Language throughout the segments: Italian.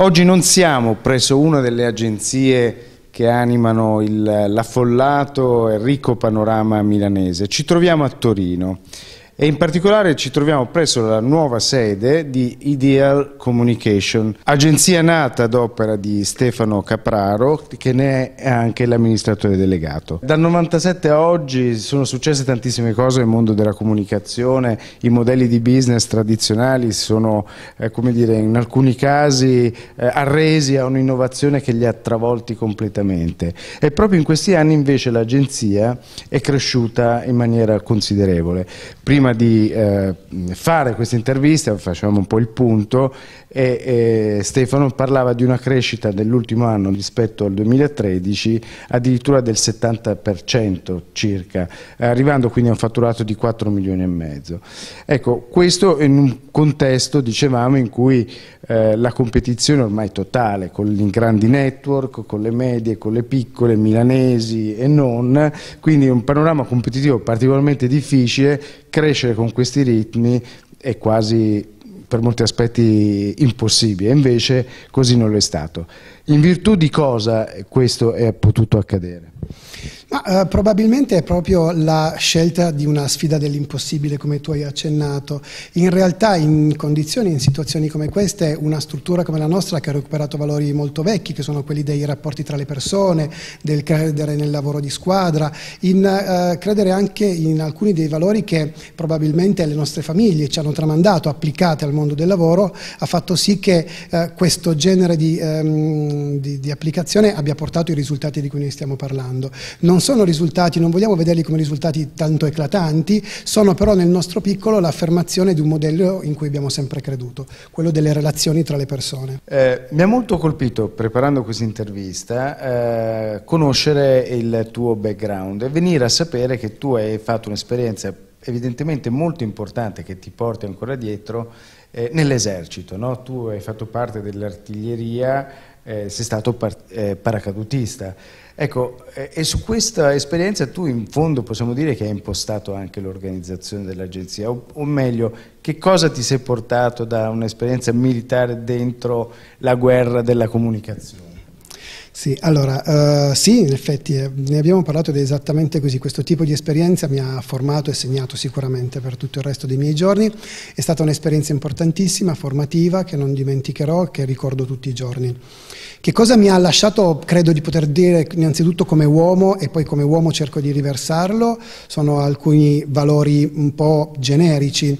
Oggi non siamo presso una delle agenzie che animano l'affollato e ricco panorama milanese, ci troviamo a Torino e in particolare ci troviamo presso la nuova sede di Ideal Communication, agenzia nata ad opera di Stefano Capraro che ne è anche l'amministratore delegato. Dal 97 a oggi sono successe tantissime cose nel mondo della comunicazione, i modelli di business tradizionali sono eh, come dire, in alcuni casi eh, arresi a un'innovazione che li ha travolti completamente e proprio in questi anni invece l'agenzia è cresciuta in maniera considerevole prima di eh, fare questa intervista facciamo un po' il punto e, e Stefano parlava di una crescita dell'ultimo anno rispetto al 2013 addirittura del 70% circa, arrivando quindi a un fatturato di 4 milioni e mezzo. Ecco, questo in un contesto, dicevamo, in cui eh, la competizione ormai totale con i grandi network, con le medie, con le piccole, milanesi e non, quindi un panorama competitivo particolarmente difficile, crescere con questi ritmi è quasi per molti aspetti impossibile, invece così non lo è stato. In virtù di cosa questo è potuto accadere? Ma, eh, probabilmente è proprio la scelta di una sfida dell'impossibile, come tu hai accennato. In realtà, in condizioni, in situazioni come queste, una struttura come la nostra, che ha recuperato valori molto vecchi, che sono quelli dei rapporti tra le persone, del credere nel lavoro di squadra, in eh, credere anche in alcuni dei valori che probabilmente le nostre famiglie ci hanno tramandato, applicate al mondo mondo del lavoro ha fatto sì che eh, questo genere di, ehm, di, di, applicazione abbia portato i risultati di cui noi stiamo parlando. Non sono risultati, non vogliamo vederli come risultati tanto eclatanti, sono però nel nostro piccolo l'affermazione di un modello in cui abbiamo sempre creduto, quello delle relazioni tra le persone. Eh, mi ha molto colpito, preparando questa intervista, eh, conoscere il tuo background e venire a sapere che tu hai fatto un'esperienza evidentemente molto importante che ti porti ancora dietro eh, nell'esercito, no? tu hai fatto parte dell'artiglieria, eh, sei stato par eh, paracadutista. Ecco, eh, e su questa esperienza tu in fondo possiamo dire che hai impostato anche l'organizzazione dell'agenzia, o, o, meglio, che cosa ti sei portato da un'esperienza militare dentro la guerra della comunicazione? Sì, allora, uh, sì, in effetti eh, ne abbiamo parlato ed è esattamente così. Questo tipo di esperienza mi ha formato e segnato sicuramente per tutto il resto dei miei giorni. È stata un'esperienza importantissima, formativa, che non dimenticherò, che ricordo tutti i giorni. Che cosa mi ha lasciato, credo di poter dire, innanzitutto come uomo e poi come uomo cerco di riversarlo, sono alcuni valori un po' generici, uh,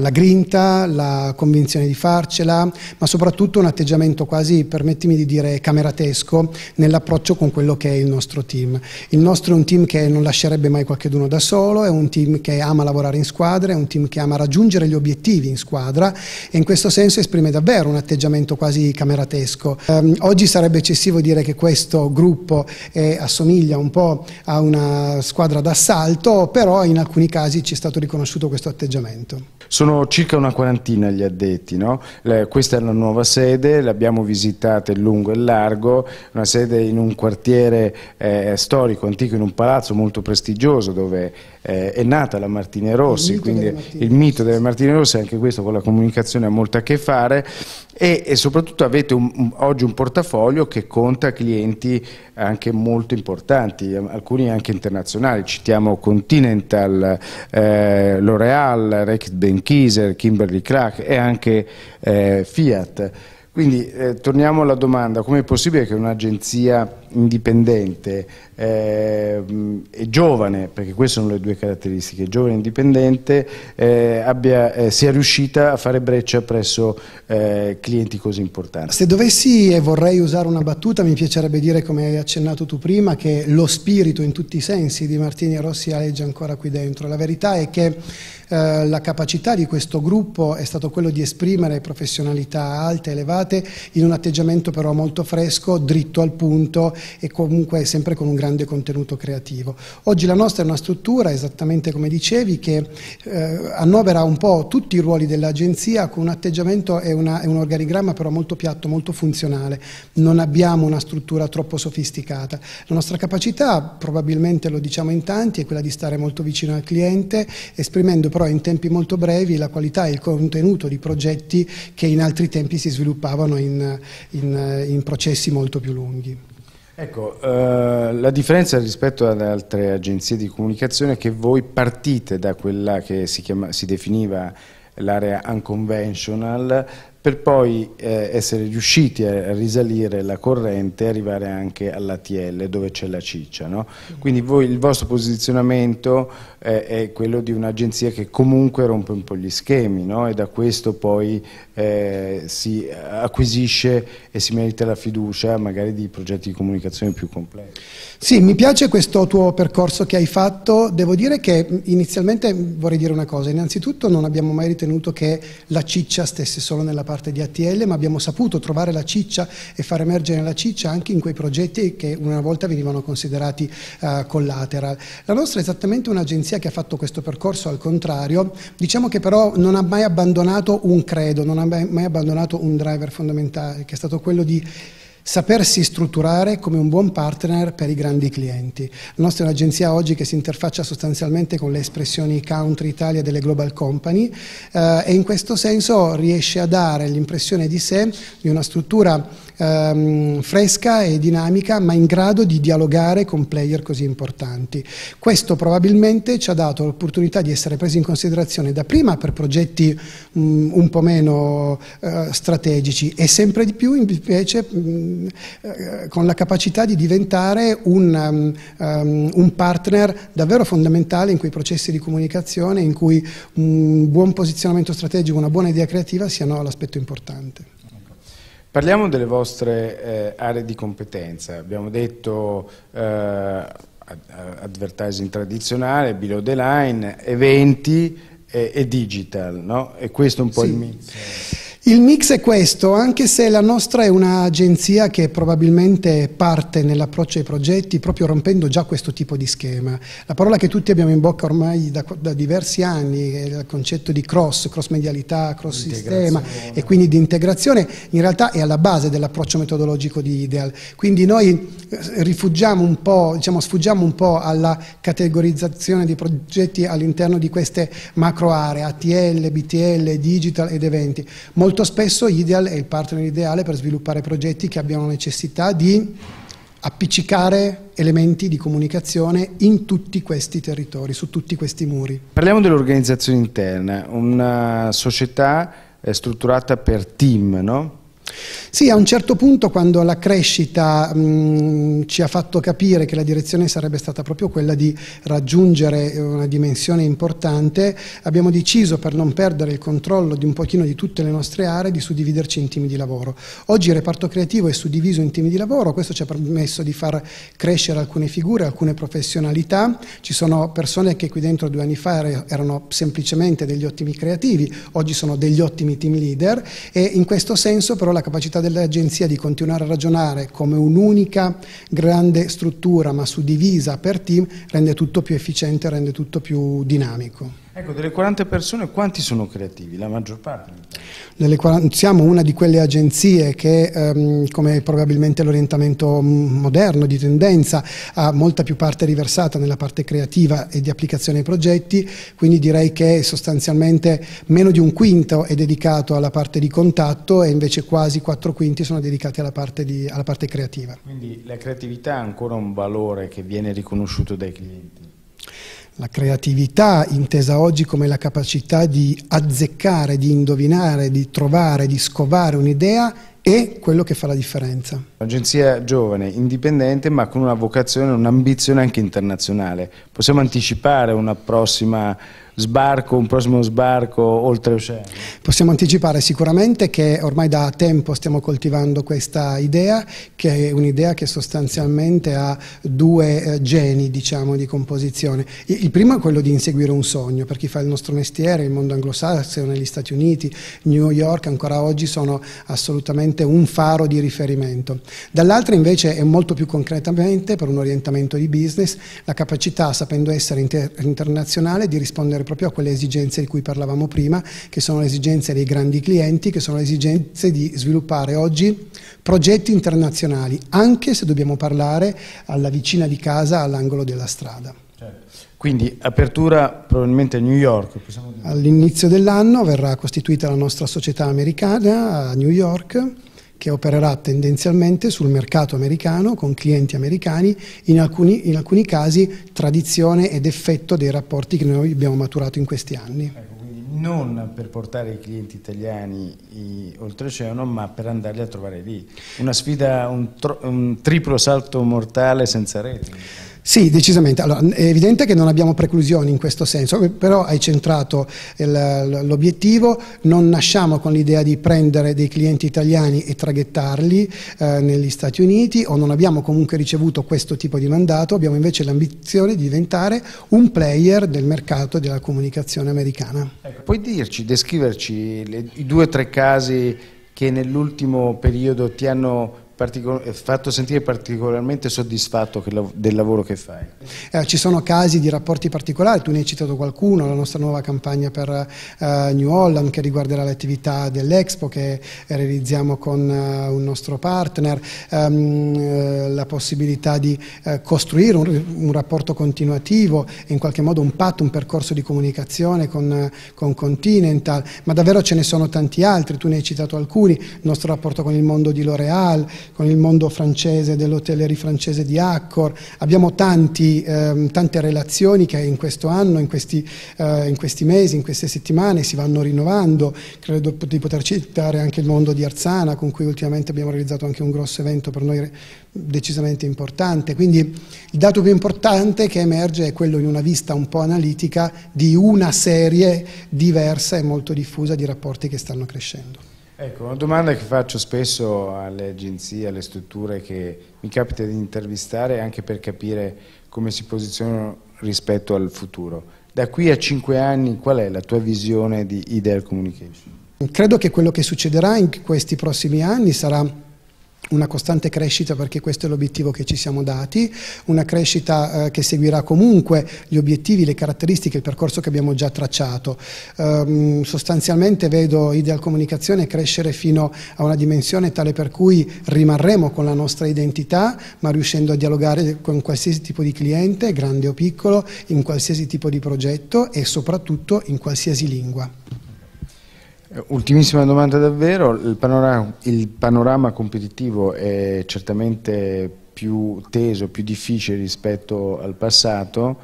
la grinta, la convinzione di farcela, ma soprattutto un atteggiamento quasi, permettimi di dire, cameratesco fresco nell'approccio con quello che è il nostro team. Il nostro è un team che non lascerebbe mai qualcuno da solo, è un team che ama lavorare in squadra, è un team che ama raggiungere gli obiettivi in squadra e in questo senso esprime davvero un atteggiamento quasi cameratesco. Um, oggi sarebbe eccessivo dire che questo gruppo eh, assomiglia un po' a una squadra d'assalto, però in alcuni casi ci è stato riconosciuto questo atteggiamento. Sono circa una quarantina gli addetti, no? questa è la nuova sede, l'abbiamo visitata in lungo e largo, una sede in un quartiere eh, storico, antico, in un palazzo molto prestigioso dove eh, è nata la Martina Rossi, il quindi il mito delle Martine Rossi, anche questo con la comunicazione ha molto a che fare e, e soprattutto avete un, un, oggi un portafoglio che conta clienti anche molto importanti, alcuni anche internazionali, citiamo Continental, eh, L'Oreal, Rex Ben Kieser, Kimberly Clark e anche eh, Fiat. Quindi eh, torniamo alla domanda, com'è possibile che un'agenzia indipendente eh, e giovane, perché queste sono le due caratteristiche, giovane e indipendente, eh, abbia, eh, sia riuscita a fare breccia presso eh, clienti così importanti. Se dovessi e vorrei usare una battuta, mi piacerebbe dire, come hai accennato tu prima, che lo spirito in tutti i sensi di Martini e Rossi alleggia ancora qui dentro. La verità è che eh, la capacità di questo gruppo è stato quello di esprimere professionalità alte, elevate, in un atteggiamento però molto fresco, dritto al punto, e comunque sempre con un grande contenuto creativo. Oggi la nostra è una struttura, esattamente come dicevi, che eh, annovera un po' tutti i ruoli dell'agenzia con un atteggiamento e, una, un organigramma però molto piatto, molto funzionale. Non abbiamo una struttura troppo sofisticata. La nostra capacità, probabilmente lo diciamo in tanti, è quella di stare molto vicino al cliente, esprimendo però in tempi molto brevi la qualità e il contenuto di progetti che in altri tempi si sviluppavano in, in, in processi molto più lunghi. Ecco, eh, la differenza rispetto ad altre agenzie di comunicazione è che voi partite da quella che si, chiama, si definiva l'area unconventional per poi eh, essere riusciti a risalire la corrente e arrivare anche all'ATL dove c'è la ciccia. No? Quindi voi, il vostro posizionamento eh, è quello di un'agenzia che comunque rompe un po' gli schemi no? e da questo poi eh, si acquisisce e si merita la fiducia magari di progetti di comunicazione più complessi. Sì, mi piace questo tuo percorso che hai fatto, devo dire che inizialmente vorrei dire una cosa, innanzitutto non abbiamo mai ritenuto che la ciccia stesse solo nella parte di ATL, ma abbiamo saputo trovare la ciccia e far emergere la ciccia anche in quei progetti che una volta venivano considerati uh, eh, collateral. La nostra è esattamente un'agenzia che ha fatto questo percorso al contrario, diciamo che però non ha mai abbandonato un credo, non ha mai abbandonato un driver fondamentale, che è stato quello di sapersi strutturare come un buon partner per i grandi clienti. La nostra è un'agenzia oggi che si interfaccia sostanzialmente con le espressioni country Italia delle global company eh, e in questo senso riesce a dare l'impressione di sé di una struttura ehm, fresca e dinamica, ma in grado di dialogare con player così importanti. Questo probabilmente ci ha dato l'opportunità di essere presi in considerazione dapprima per progetti mh, mm, un po' meno eh, strategici e sempre di più invece mh, mm, eh, con la capacità di diventare un, um, un partner davvero fondamentale in quei processi di comunicazione in cui un buon posizionamento strategico, una buona idea creativa siano l'aspetto importante. Parliamo delle vostre eh, aree di competenza, abbiamo detto eh, eh advertising tradizionale, below the line, eventi e, eh, e digital, no? E questo è un po' sì, il mio... Sì. Il mix è questo, anche se la nostra è un'agenzia che probabilmente parte nell'approccio ai progetti proprio rompendo già questo tipo di schema. La parola che tutti abbiamo in bocca ormai da, da diversi anni è il concetto di cross, cross medialità, cross sistema e quindi di integrazione, in realtà è alla base dell'approccio metodologico di Ideal. Quindi noi eh, rifugiamo un po', diciamo sfuggiamo un po' alla categorizzazione dei progetti all'interno di queste macro aree, ATL, BTL, digital ed eventi. Molto molto spesso Ideal è il partner ideale per sviluppare progetti che abbiano necessità di appiccicare elementi di comunicazione in tutti questi territori, su tutti questi muri. Parliamo dell'organizzazione interna, una società eh, strutturata per team, no? Sì, a un certo punto quando la crescita mh, ci ha fatto capire che la direzione sarebbe stata proprio quella di raggiungere eh, una dimensione importante, abbiamo deciso per non perdere il controllo di un pochino di tutte le nostre aree di suddividerci in team di lavoro. Oggi il reparto creativo è suddiviso in team di lavoro, questo ci ha permesso di far crescere alcune figure, alcune professionalità, ci sono persone che qui dentro due anni fa erano semplicemente degli ottimi creativi, oggi sono degli ottimi team leader e in questo senso però la la capacità dell'agenzia di continuare a ragionare come un'unica grande struttura ma suddivisa per team rende tutto più efficiente, rende tutto più dinamico. Ecco, delle 40 persone quanti sono creativi? La maggior parte? siamo una di quelle agenzie che, ehm, come probabilmente l'orientamento moderno di tendenza, ha molta più parte riversata nella parte creativa e di applicazione ai progetti, quindi direi che sostanzialmente meno di un quinto è dedicato alla parte di contatto e invece quasi quattro quinti sono dedicati alla parte, di, alla parte creativa. Quindi la creatività ha ancora un valore che viene riconosciuto dai clienti? La creatività, intesa oggi come la capacità di azzeccare, di indovinare, di trovare, di scovare un'idea, è quello che fa la differenza. Un'agenzia giovane, indipendente, ma con una vocazione, un'ambizione anche internazionale. Possiamo anticipare una prossima sbarco, un prossimo sbarco oltre oltreoceano? Possiamo anticipare sicuramente che ormai da tempo stiamo coltivando questa idea, che è un'idea che sostanzialmente ha due eh, geni diciamo, di composizione. Il, il primo è quello di inseguire un sogno, per chi fa il nostro mestiere, il mondo anglosassone, negli Stati Uniti, New York, ancora oggi sono assolutamente un faro di riferimento. Dall'altra invece è molto più concretamente per un orientamento di business la capacità, sapendo essere inter internazionale, di rispondere proprio a quelle esigenze di cui parlavamo prima, che sono le esigenze dei grandi clienti, che sono le esigenze di sviluppare oggi progetti internazionali, anche se dobbiamo parlare alla vicina di casa, all'angolo della strada. Certo. Quindi apertura probabilmente a New York. All'inizio dell'anno verrà costituita la nostra società americana a New York che opererà tendenzialmente sul mercato americano con clienti americani, in alcuni, in alcuni casi tradizione ed effetto dei rapporti che noi abbiamo maturato in questi anni. Ecco, non per portare i clienti italiani oltreoceano, ma per andarli a trovare lì. Una sfida, un, un triplo salto mortale senza rete. Diciamo. Sì, decisamente. Allora, è evidente che non abbiamo preclusioni in questo senso, eh, però hai centrato il, l'obiettivo, non nasciamo con l'idea di prendere dei clienti italiani e traghettarli eh, negli Stati Uniti o non abbiamo comunque ricevuto questo tipo di mandato, abbiamo invece l'ambizione di diventare un player del mercato della comunicazione americana. Ecco, puoi dirci, descriverci le, i due o tre casi che nell'ultimo periodo ti hanno eh, fatto sentire particolarmente soddisfatto del lavoro che fai? Eh, ci sono casi di rapporti particolari, tu ne hai citato qualcuno, la nostra nuova campagna per uh, New Holland che riguarderà le attività dell'Expo che eh, realizziamo con uh, un nostro partner, um, la possibilità di uh, costruire un, un, rapporto continuativo in qualche modo un patto, un percorso di comunicazione con, con Continental, ma davvero ce ne sono tanti altri, tu ne hai citato alcuni, il nostro rapporto con il mondo di L'Oreal, con il mondo francese, dell'hotellerie francese di Accor, abbiamo tanti, ehm, tante relazioni che in questo anno, in questi, eh, in questi, mesi, in queste settimane si vanno rinnovando, credo di poter citare anche il mondo di Arzana con cui ultimamente abbiamo realizzato anche un grosso evento per noi decisamente importante, quindi il dato più importante che emerge è quello in una vista un po' analitica di una serie diversa e molto diffusa di rapporti che stanno crescendo. Ecco, una domanda che faccio spesso alle agenzie, alle strutture che mi capita di intervistare anche per capire come si posizionano rispetto al futuro. Da qui a cinque anni qual è la tua visione di Ideal Communication? Credo che quello che succederà in questi prossimi anni sarà una costante crescita perché questo è l'obiettivo che ci siamo dati, una crescita eh, che seguirà comunque gli obiettivi, le caratteristiche, il percorso che abbiamo già tracciato. Ehm, sostanzialmente vedo Ideal Comunicazione crescere fino a una dimensione tale per cui rimarremo con la nostra identità, ma riuscendo a dialogare con qualsiasi tipo di cliente, grande o piccolo, in qualsiasi tipo di progetto e soprattutto in qualsiasi lingua. Eh, ultimissima domanda davvero, il panorama, il panorama competitivo è certamente più teso, più difficile rispetto al passato,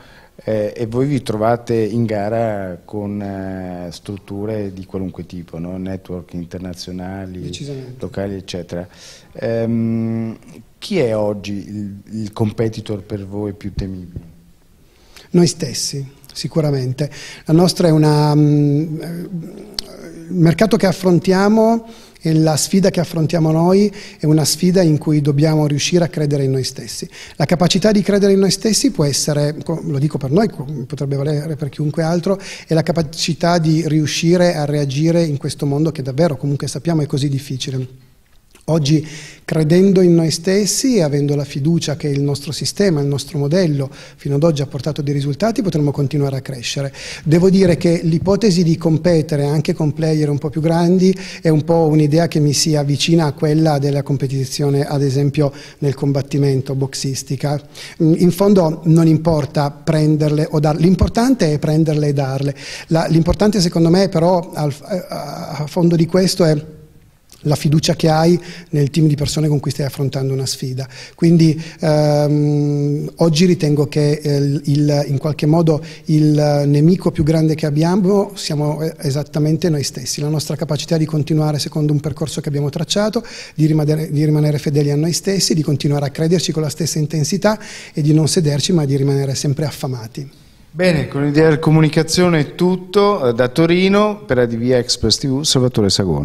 eh, e voi vi trovate in gara con eh, strutture di qualunque tipo, no? network internazionali, locali, eccetera. Ehm, chi è oggi il, il, competitor per voi più temibile? Noi stessi, sicuramente. La nostra è una... Mh, mm, eh, il mercato che affrontiamo e la sfida che affrontiamo noi è una sfida in cui dobbiamo riuscire a credere in noi stessi. La capacità di credere in noi stessi può essere, lo dico per noi, potrebbe valere per chiunque altro, è la capacità di riuscire a reagire in questo mondo che davvero comunque sappiamo è così difficile. Oggi credendo in noi stessi e avendo la fiducia che il nostro sistema, il nostro modello fino ad oggi ha portato dei risultati, potremo continuare a crescere. Devo dire che l'ipotesi di competere anche con player un po' più grandi è un po' un'idea che mi si avvicina a quella della competizione, ad esempio nel combattimento boxistica. Mm, in fondo non importa prenderle o darle, l'importante è prenderle e darle. l'importante secondo me però al, eh, a fondo di questo è la fiducia che hai nel team di persone con cui stai affrontando una sfida. Quindi ehm, oggi ritengo che eh, il, in qualche modo il nemico più grande che abbiamo siamo eh, esattamente noi stessi, la nostra capacità di continuare secondo un percorso che abbiamo tracciato, di rimanere, di rimanere fedeli a noi stessi, di continuare a crederci con la stessa intensità e di non sederci ma di rimanere sempre affamati. Bene, con l'idea di comunicazione è tutto eh, da Torino per ADV Express TV, Salvatore Sagone.